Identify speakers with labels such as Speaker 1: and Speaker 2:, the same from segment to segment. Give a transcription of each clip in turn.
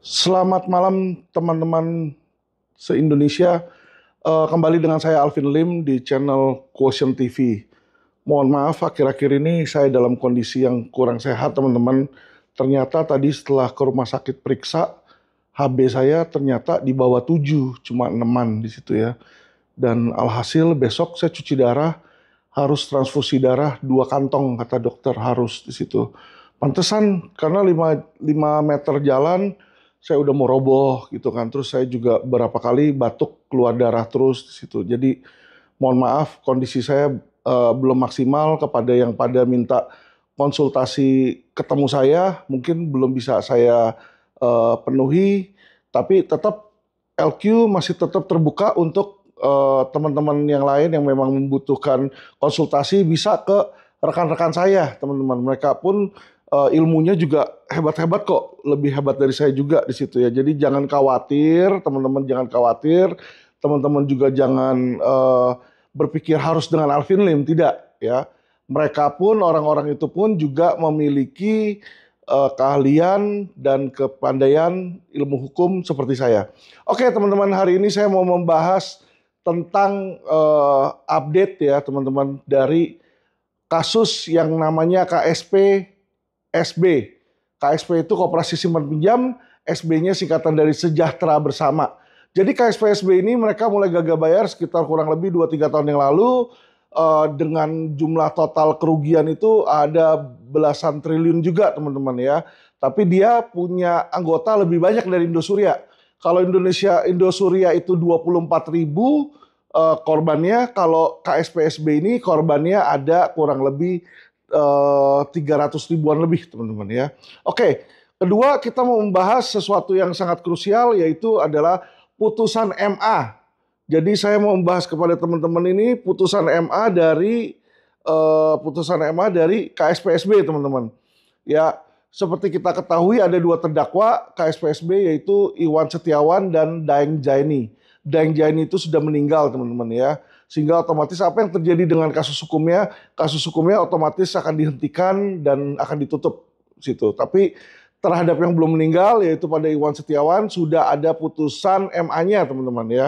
Speaker 1: Selamat malam teman-teman se-Indonesia. Uh, kembali dengan saya Alvin Lim di channel Quotient TV. Mohon maaf akhir-akhir ini saya dalam kondisi yang kurang sehat teman-teman. Ternyata tadi setelah ke rumah sakit periksa, HB saya ternyata di bawah 7, cuma 6 di situ ya. Dan alhasil besok saya cuci darah, harus transfusi darah dua kantong kata dokter harus di situ. Pantesan karena 5, 5 meter jalan, saya udah mau roboh gitu kan. Terus saya juga berapa kali batuk keluar darah terus di situ. Jadi mohon maaf kondisi saya uh, belum maksimal kepada yang pada minta konsultasi ketemu saya mungkin belum bisa saya uh, penuhi tapi tetap LQ masih tetap terbuka untuk uh, teman-teman yang lain yang memang membutuhkan konsultasi bisa ke rekan-rekan saya teman-teman mereka pun uh, ilmunya juga hebat-hebat kok, lebih hebat dari saya juga di situ ya. Jadi jangan khawatir, teman-teman jangan khawatir, teman-teman juga jangan uh, berpikir harus dengan Alvin Lim, tidak ya. Mereka pun orang-orang itu pun juga memiliki uh, keahlian dan kepandaian ilmu hukum seperti saya. Oke, teman-teman, hari ini saya mau membahas tentang uh, update ya, teman-teman dari kasus yang namanya KSP SB. KSP itu kooperasi Simpan Pinjam, SB-nya singkatan dari Sejahtera Bersama. Jadi KSP SB ini mereka mulai gagal bayar sekitar kurang lebih 2-3 tahun yang lalu uh, dengan jumlah total kerugian itu ada belasan triliun juga teman-teman ya. Tapi dia punya anggota lebih banyak dari Indosuria. Kalau Indonesia Indosuria itu 24 ribu eh, korbannya, kalau KSPSB ini korbannya ada kurang lebih Eh, tiga ratus ribuan lebih teman-teman ya. Oke, kedua kita mau membahas sesuatu yang sangat krusial yaitu adalah putusan MA. Jadi saya mau membahas kepada teman-teman ini putusan MA dari uh, putusan MA dari KSPSB teman-teman. Ya, seperti kita ketahui ada dua terdakwa KSPSB yaitu Iwan Setiawan dan Daeng Jaini. Daeng Jaini itu sudah meninggal teman-teman ya sehingga otomatis apa yang terjadi dengan kasus hukumnya, kasus hukumnya otomatis akan dihentikan dan akan ditutup situ. Tapi terhadap yang belum meninggal yaitu pada Iwan Setiawan sudah ada putusan MA-nya teman-teman ya.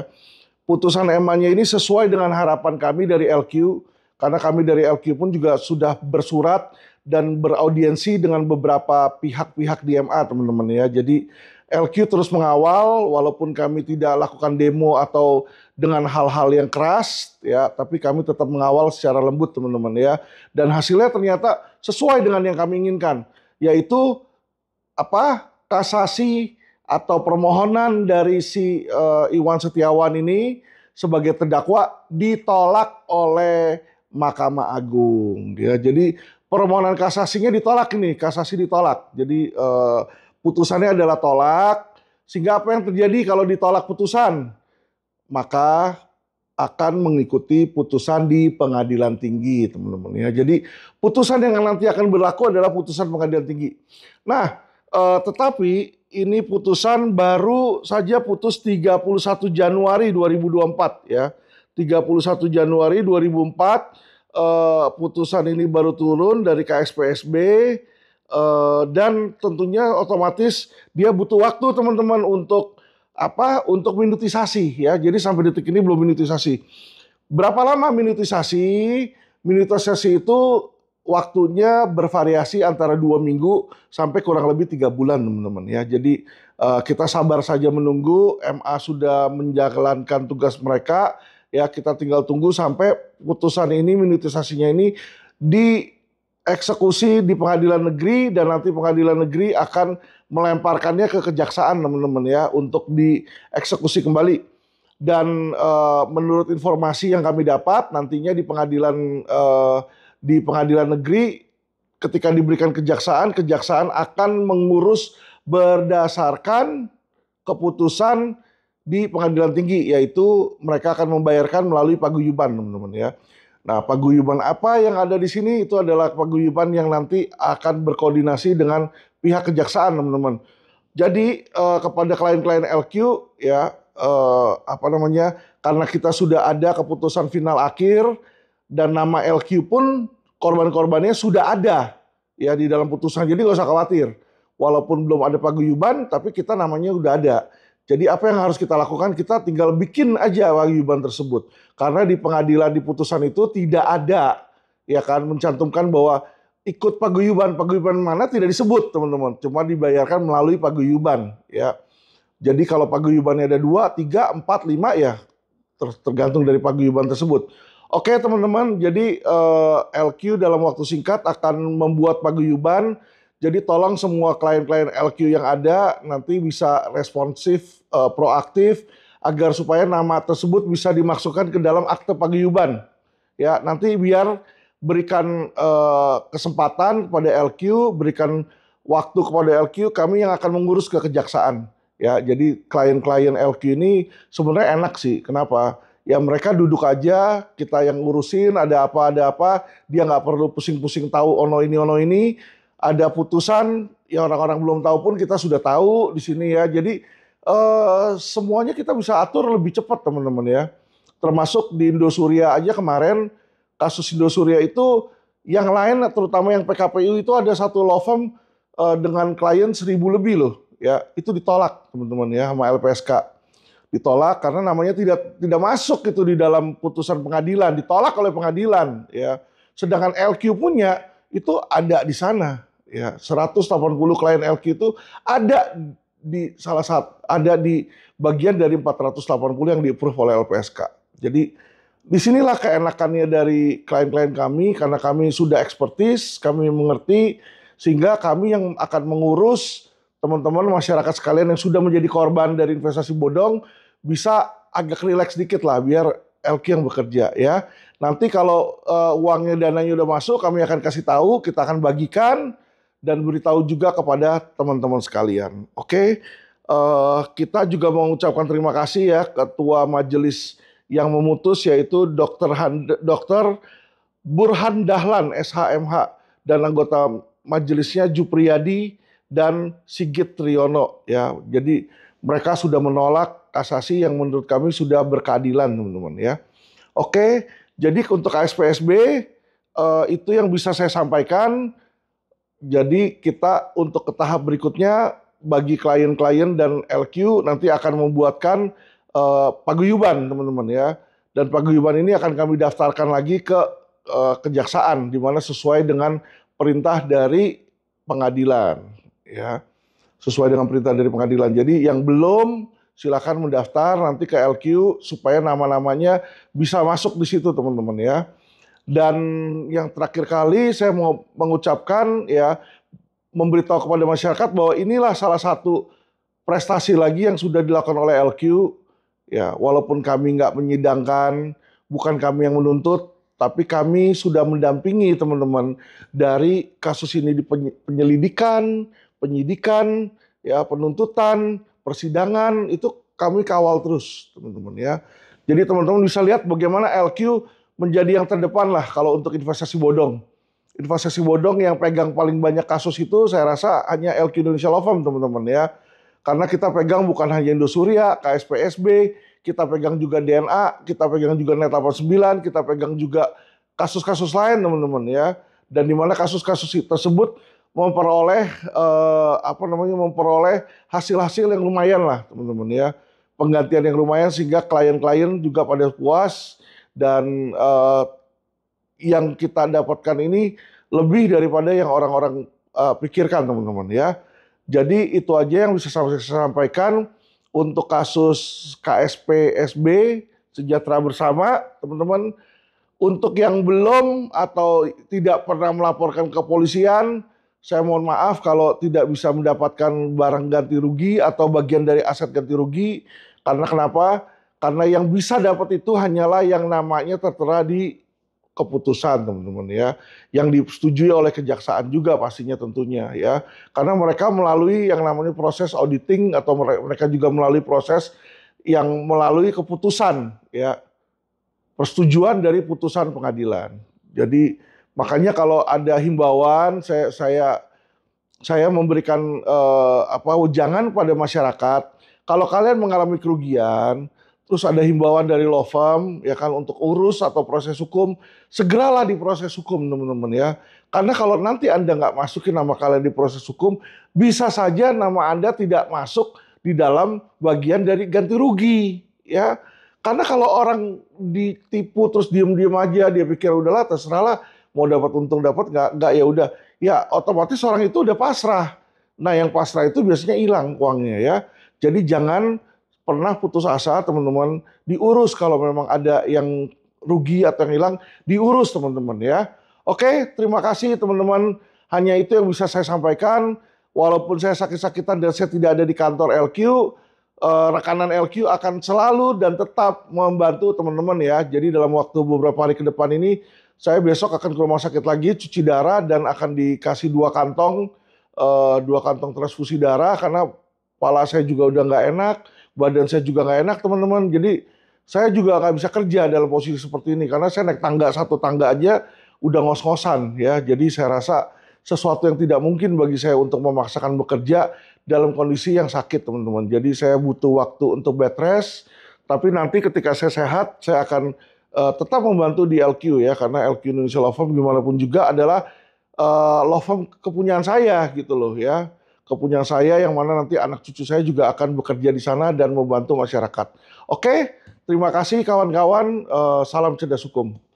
Speaker 1: Putusan MA-nya ini sesuai dengan harapan kami dari LQ karena kami dari LQ pun juga sudah bersurat dan beraudiensi dengan beberapa pihak-pihak di MA teman-teman ya. Jadi LQ terus mengawal walaupun kami tidak lakukan demo atau dengan hal-hal yang keras ya tapi kami tetap mengawal secara lembut teman-teman ya dan hasilnya ternyata sesuai dengan yang kami inginkan yaitu apa kasasi atau permohonan dari si uh, Iwan Setiawan ini sebagai terdakwa ditolak oleh Mahkamah Agung ya jadi permohonan kasasinya ditolak ini kasasi ditolak jadi uh, putusannya adalah tolak, sehingga apa yang terjadi kalau ditolak putusan? Maka akan mengikuti putusan di pengadilan tinggi, teman-teman ya. Jadi putusan yang nanti akan berlaku adalah putusan pengadilan tinggi. Nah, eh, tetapi ini putusan baru saja putus 31 Januari 2024 ya. 31 Januari 2004 eh, putusan ini baru turun dari KSPSB Eh, dan tentunya otomatis dia butuh waktu teman-teman untuk apa untuk minutisasi ya jadi sampai detik ini belum minutisasi berapa lama minutisasi minutisasi itu waktunya bervariasi antara dua minggu sampai kurang lebih tiga bulan teman-teman ya jadi uh, kita sabar saja menunggu MA sudah menjalankan tugas mereka ya kita tinggal tunggu sampai putusan ini minutisasinya ini di eksekusi di pengadilan negeri dan nanti pengadilan negeri akan melemparkannya ke kejaksaan teman-teman ya untuk dieksekusi kembali dan e, menurut informasi yang kami dapat nantinya di pengadilan e, di pengadilan negeri ketika diberikan kejaksaan kejaksaan akan mengurus berdasarkan keputusan di pengadilan tinggi yaitu mereka akan membayarkan melalui paguyuban teman-teman ya. Nah, paguyuban apa yang ada di sini itu adalah paguyuban yang nanti akan berkoordinasi dengan pihak kejaksaan, teman-teman. Jadi eh, kepada klien-klien LQ ya eh, apa namanya? Karena kita sudah ada keputusan final akhir dan nama LQ pun korban-korbannya sudah ada ya di dalam putusan. Jadi nggak usah khawatir. Walaupun belum ada paguyuban, tapi kita namanya udah ada. Jadi apa yang harus kita lakukan? Kita tinggal bikin aja wajiban tersebut. Karena di pengadilan di putusan itu tidak ada ya kan mencantumkan bahwa ikut paguyuban paguyuban mana tidak disebut teman-teman cuma dibayarkan melalui paguyuban ya jadi kalau paguyubannya ada dua tiga empat lima ya ter tergantung dari paguyuban tersebut oke teman-teman jadi eh, LQ dalam waktu singkat akan membuat paguyuban jadi tolong semua klien-klien LQ yang ada nanti bisa responsif, uh, proaktif agar supaya nama tersebut bisa dimasukkan ke dalam akte paguyuban. Ya, nanti biar berikan uh, kesempatan kepada LQ, berikan waktu kepada LQ, kami yang akan mengurus ke kejaksaan. Ya, jadi klien-klien LQ ini sebenarnya enak sih. Kenapa? ya mereka duduk aja, kita yang ngurusin ada apa ada apa, dia nggak perlu pusing-pusing tahu ono ini ono ini ada putusan ya orang-orang belum tahu pun kita sudah tahu di sini ya. Jadi eh, semuanya kita bisa atur lebih cepat teman-teman ya. Termasuk di Indosuria aja kemarin kasus Indosuria itu yang lain terutama yang PKPU itu ada satu law firm eh, dengan klien seribu lebih loh ya itu ditolak teman-teman ya sama LPSK ditolak karena namanya tidak tidak masuk itu di dalam putusan pengadilan ditolak oleh pengadilan ya sedangkan LQ punya itu ada di sana ya 180 klien LQ itu ada di salah satu ada di bagian dari 480 yang di-approve oleh LPSK. Jadi disinilah keenakannya dari klien-klien kami karena kami sudah ekspertis, kami mengerti sehingga kami yang akan mengurus teman-teman masyarakat sekalian yang sudah menjadi korban dari investasi bodong bisa agak rileks dikit lah biar LQ yang bekerja ya. Nanti kalau uh, uangnya dananya udah masuk kami akan kasih tahu, kita akan bagikan dan beritahu juga kepada teman-teman sekalian. Oke, okay? uh, eh, kita juga mengucapkan terima kasih ya ketua majelis yang memutus yaitu Dr. Han, Dr. Burhan Dahlan SHMH dan anggota majelisnya Jupriyadi dan Sigit Triyono ya. Jadi mereka sudah menolak kasasi yang menurut kami sudah berkeadilan teman-teman ya. Oke, jadi untuk ASPSB eh, itu yang bisa saya sampaikan. Jadi kita untuk ke tahap berikutnya bagi klien-klien dan LQ nanti akan membuatkan uh, paguyuban teman-teman ya. Dan paguyuban ini akan kami daftarkan lagi ke uh, kejaksaan di mana sesuai dengan perintah dari pengadilan ya. Sesuai dengan perintah dari pengadilan. Jadi yang belum silakan mendaftar nanti ke LQ supaya nama-namanya bisa masuk di situ teman-teman ya. Dan yang terakhir kali saya mau mengucapkan ya memberitahu kepada masyarakat bahwa inilah salah satu prestasi lagi yang sudah dilakukan oleh LQ. Ya, walaupun kami nggak menyidangkan, bukan kami yang menuntut, tapi kami sudah mendampingi teman-teman dari kasus ini di penyelidikan, penyidikan, ya penuntutan, persidangan itu kami kawal terus, teman-teman ya. Jadi teman-teman bisa lihat bagaimana LQ menjadi yang terdepan lah kalau untuk investasi bodong. Investasi bodong yang pegang paling banyak kasus itu saya rasa hanya LQ Indonesia Firm teman-teman ya. Karena kita pegang bukan hanya Indosuria, KSPSB, kita pegang juga DNA, kita pegang juga Net 89, kita pegang juga kasus-kasus lain teman-teman ya. Dan di mana kasus-kasus tersebut memperoleh eh, apa namanya memperoleh hasil-hasil yang lumayan lah teman-teman ya. Penggantian yang lumayan sehingga klien-klien juga pada puas dan uh, yang kita dapatkan ini lebih daripada yang orang-orang uh, pikirkan teman-teman ya. Jadi itu aja yang bisa saya sampaikan untuk kasus KSP SB sejahtera bersama teman-teman. Untuk yang belum atau tidak pernah melaporkan kepolisian, saya mohon maaf kalau tidak bisa mendapatkan barang ganti rugi atau bagian dari aset ganti rugi. Karena kenapa? Karena yang bisa dapat itu hanyalah yang namanya tertera di keputusan teman-teman ya. Yang disetujui oleh kejaksaan juga pastinya tentunya ya. Karena mereka melalui yang namanya proses auditing atau mereka juga melalui proses yang melalui keputusan ya. Persetujuan dari putusan pengadilan. Jadi makanya kalau ada himbauan saya saya saya memberikan eh, apa jangan pada masyarakat kalau kalian mengalami kerugian Terus ada himbauan dari law firm ya kan untuk urus atau proses hukum, segeralah di proses hukum teman-teman ya. Karena kalau nanti Anda nggak masukin nama kalian di proses hukum, bisa saja nama Anda tidak masuk di dalam bagian dari ganti rugi ya. Karena kalau orang ditipu terus diem-diem aja, dia pikir udahlah terserahlah mau dapat untung dapat nggak nggak ya udah ya otomatis orang itu udah pasrah. Nah yang pasrah itu biasanya hilang uangnya ya. Jadi jangan pernah putus asa teman-teman diurus kalau memang ada yang rugi atau yang hilang diurus teman-teman ya. Oke, terima kasih teman-teman. Hanya itu yang bisa saya sampaikan. Walaupun saya sakit-sakitan dan saya tidak ada di kantor LQ, eh, rekanan LQ akan selalu dan tetap membantu teman-teman ya. Jadi dalam waktu beberapa hari ke depan ini, saya besok akan ke rumah sakit lagi, cuci darah dan akan dikasih dua kantong, eh, dua kantong transfusi darah karena kepala saya juga udah nggak enak badan saya juga nggak enak teman-teman. Jadi saya juga nggak bisa kerja dalam posisi seperti ini karena saya naik tangga satu tangga aja udah ngos-ngosan ya. Jadi saya rasa sesuatu yang tidak mungkin bagi saya untuk memaksakan bekerja dalam kondisi yang sakit teman-teman. Jadi saya butuh waktu untuk bed rest, tapi nanti ketika saya sehat saya akan uh, tetap membantu di LQ ya karena LQ Indonesia Law Firm gimana pun juga adalah uh, law firm kepunyaan saya gitu loh ya kepunyaan saya yang mana nanti anak cucu saya juga akan bekerja di sana dan membantu masyarakat. Oke, terima kasih kawan-kawan. Eh, salam cerdas hukum.